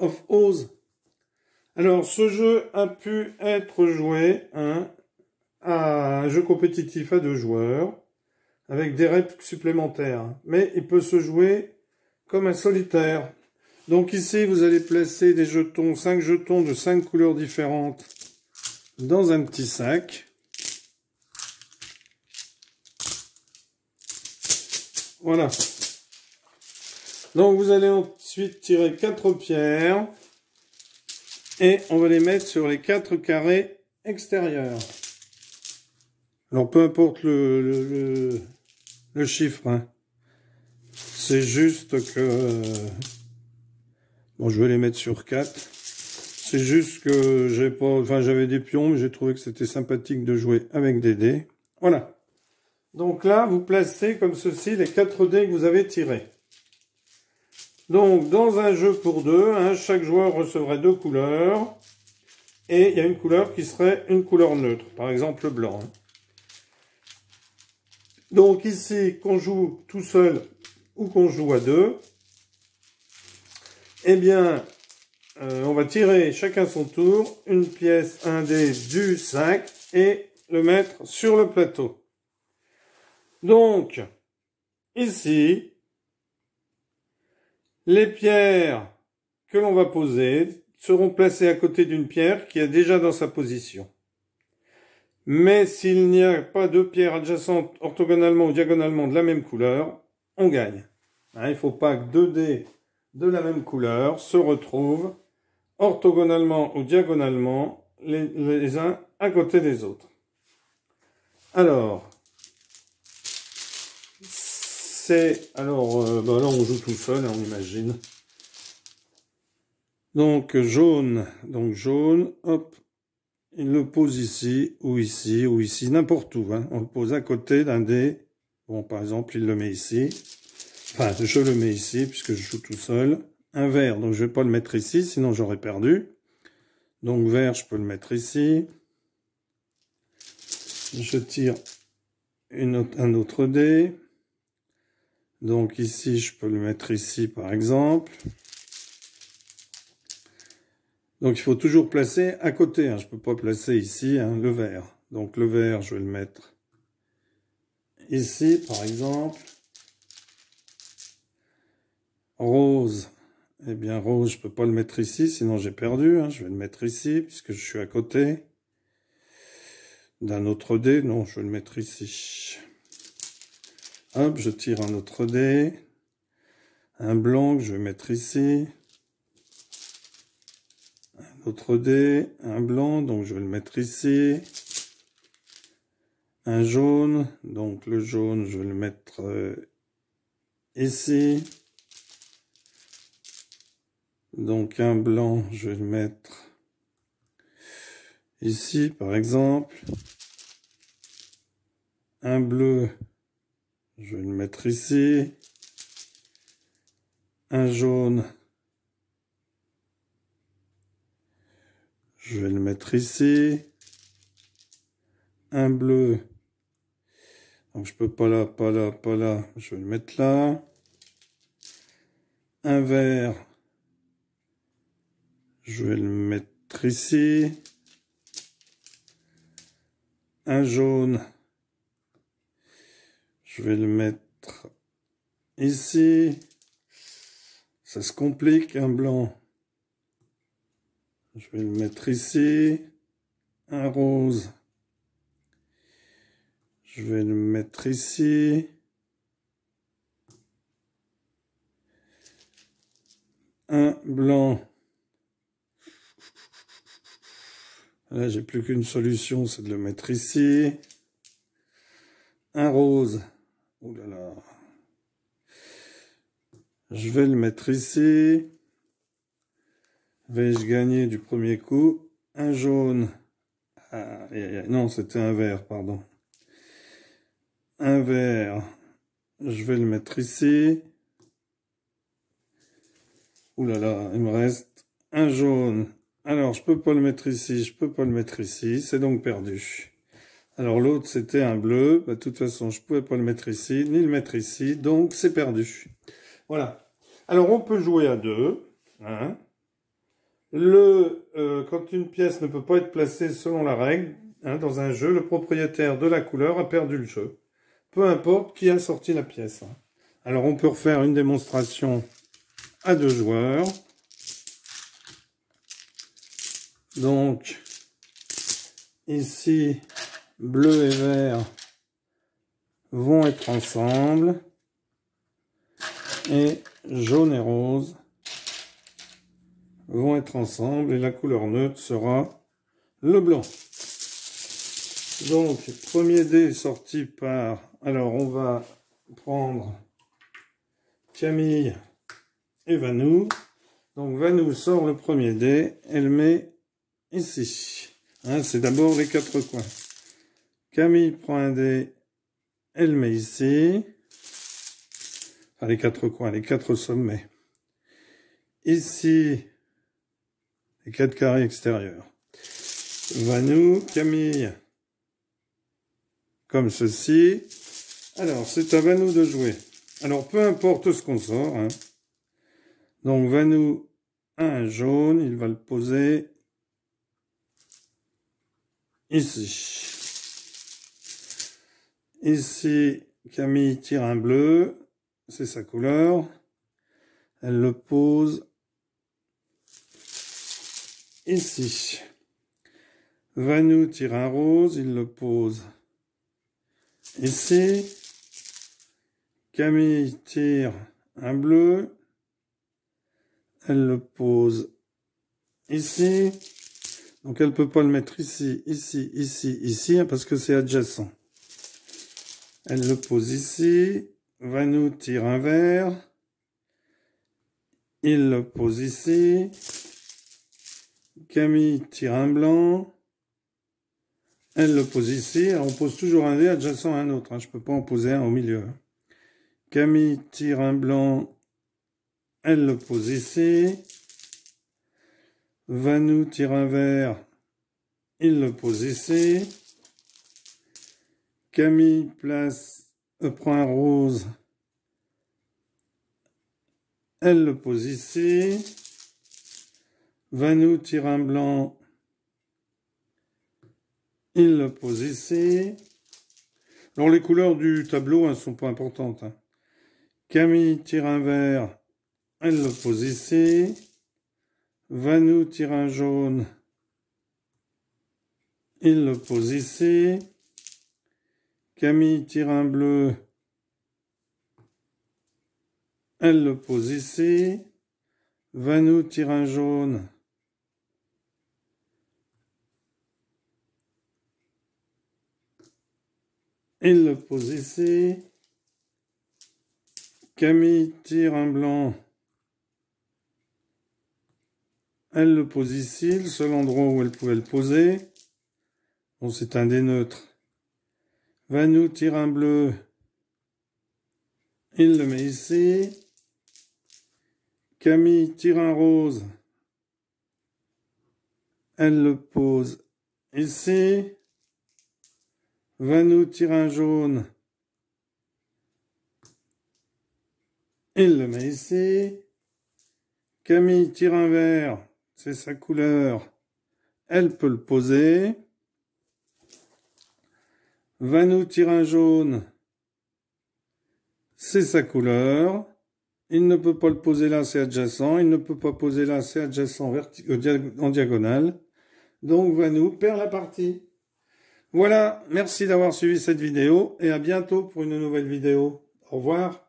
of Oz. Alors, ce jeu a pu être joué hein, à un jeu compétitif à deux joueurs, avec des reps supplémentaires. Mais il peut se jouer comme un solitaire. Donc ici, vous allez placer des jetons, cinq jetons de cinq couleurs différentes dans un petit sac. Voilà. Donc vous allez en ensuite tirer quatre pierres et on va les mettre sur les quatre carrés extérieurs. Alors peu importe le, chiffre, hein. c'est juste que... Bon, je vais les mettre sur 4. C'est juste que j'ai pas... Enfin, j'avais des pions, mais j'ai trouvé que c'était sympathique de jouer avec des dés. Voilà. Donc là, vous placez comme ceci les quatre dés que vous avez tirés. Donc, dans un jeu pour deux, hein, chaque joueur recevrait deux couleurs. Et il y a une couleur qui serait une couleur neutre, par exemple le blanc. Hein. Donc ici, qu'on joue tout seul ou qu'on joue à deux, eh bien, euh, on va tirer chacun son tour une pièce, un dé du 5 et le mettre sur le plateau. Donc, ici, les pierres que l'on va poser seront placées à côté d'une pierre qui est déjà dans sa position. Mais s'il n'y a pas deux pierres adjacentes orthogonalement ou diagonalement de la même couleur, on gagne. Hein, il ne faut pas que deux dés de la même couleur se retrouvent orthogonalement ou diagonalement les uns à côté des autres. Alors, alors, euh, ben là, on joue tout seul, hein, on imagine. Donc, jaune. Donc, jaune, hop. Il le pose ici, ou ici, ou ici, n'importe où. Hein. On le pose à côté d'un dé. Bon, par exemple, il le met ici. Enfin, je le mets ici, puisque je joue tout seul. Un vert, donc je vais pas le mettre ici, sinon j'aurais perdu. Donc, vert, je peux le mettre ici. Je tire une un autre dé. Donc ici, je peux le mettre ici par exemple. Donc il faut toujours placer à côté. Hein. Je ne peux pas placer ici hein, le vert. Donc le vert, je vais le mettre ici par exemple. Rose. Eh bien rose, je ne peux pas le mettre ici, sinon j'ai perdu. Hein. Je vais le mettre ici puisque je suis à côté d'un autre dé. Non, je vais le mettre ici. Hop, je tire un autre dé. Un blanc que je vais mettre ici. Un autre dé, un blanc, donc je vais le mettre ici. Un jaune, donc le jaune, je vais le mettre euh, ici. Donc un blanc, je vais le mettre ici, par exemple. Un bleu, je vais le mettre ici. Un jaune. Je vais le mettre ici. Un bleu. Donc je peux pas là, pas là, pas là. Je vais le mettre là. Un vert. Je vais le mettre ici. Un jaune. Je vais le mettre ici. Ça se complique, un blanc. Je vais le mettre ici. Un rose. Je vais le mettre ici. Un blanc. Là, j'ai plus qu'une solution, c'est de le mettre ici. Un rose. Ouh là là. Je vais le mettre ici. Vais-je gagner du premier coup Un jaune. Ah, non, c'était un vert, pardon. Un vert. Je vais le mettre ici. Ouh là là, il me reste un jaune. Alors, je peux pas le mettre ici, je peux pas le mettre ici. C'est donc perdu. Alors l'autre, c'était un bleu. Bah, de toute façon, je ne pouvais pas le mettre ici, ni le mettre ici. Donc, c'est perdu. Voilà. Alors, on peut jouer à deux. Hein. Le, euh, quand une pièce ne peut pas être placée selon la règle, hein, dans un jeu, le propriétaire de la couleur a perdu le jeu. Peu importe qui a sorti la pièce. Hein. Alors, on peut refaire une démonstration à deux joueurs. Donc, ici, bleu et vert vont être ensemble. Et jaune et rose vont être ensemble. Et la couleur neutre sera le blanc. Donc, premier dé sorti par... Alors, on va prendre Camille et Vanou. Donc, Vanou sort le premier dé. Elle met ici. Hein, c'est d'abord les quatre coins. Camille prend un dé, elle met ici. à ah, les quatre coins, les quatre sommets. Ici, les quatre carrés extérieurs. Vanou, Camille. Comme ceci. Alors, c'est à Vanou de jouer. Alors, peu importe ce qu'on sort. Hein. Donc, Vanou a un jaune. Il va le poser ici. Ici, Camille tire un bleu, c'est sa couleur. Elle le pose ici. Vanou tire un rose, il le pose ici. Camille tire un bleu, elle le pose ici. Donc elle peut pas le mettre ici, ici, ici, ici, hein, parce que c'est adjacent. Elle le pose ici. Vanou tire un verre. Il le pose ici. Camille tire un blanc. Elle le pose ici. on pose toujours un verre adjacent à un autre. Hein. Je ne peux pas en poser un au milieu. Hein. Camille tire un blanc. Elle le pose ici. Vanou tire un vert, Il le pose ici. Camille place, prend un rose. Elle le pose ici. Vanou tire un blanc. Il le pose ici. Alors les couleurs du tableau ne sont pas importantes. Hein. Camille tire un vert. Elle le pose ici. Vanou tire un jaune. Il le pose ici. Camille tire un bleu. Elle le pose ici. Vanou tire un jaune. Il le pose ici. Camille tire un blanc. Elle le pose ici, le seul endroit où elle pouvait le poser. Bon, c'est un des neutres va nous tirer un bleu. Il le met ici. Camille tire un rose. Elle le pose ici. nous tire un jaune. Il le met ici. Camille tire un vert. C'est sa couleur. Elle peut le poser va nous un jaune. C'est sa couleur. Il ne peut pas le poser là, c'est adjacent. Il ne peut pas poser là, c'est adjacent en diagonale. Donc Vanou perd la partie. Voilà, merci d'avoir suivi cette vidéo et à bientôt pour une nouvelle vidéo. Au revoir.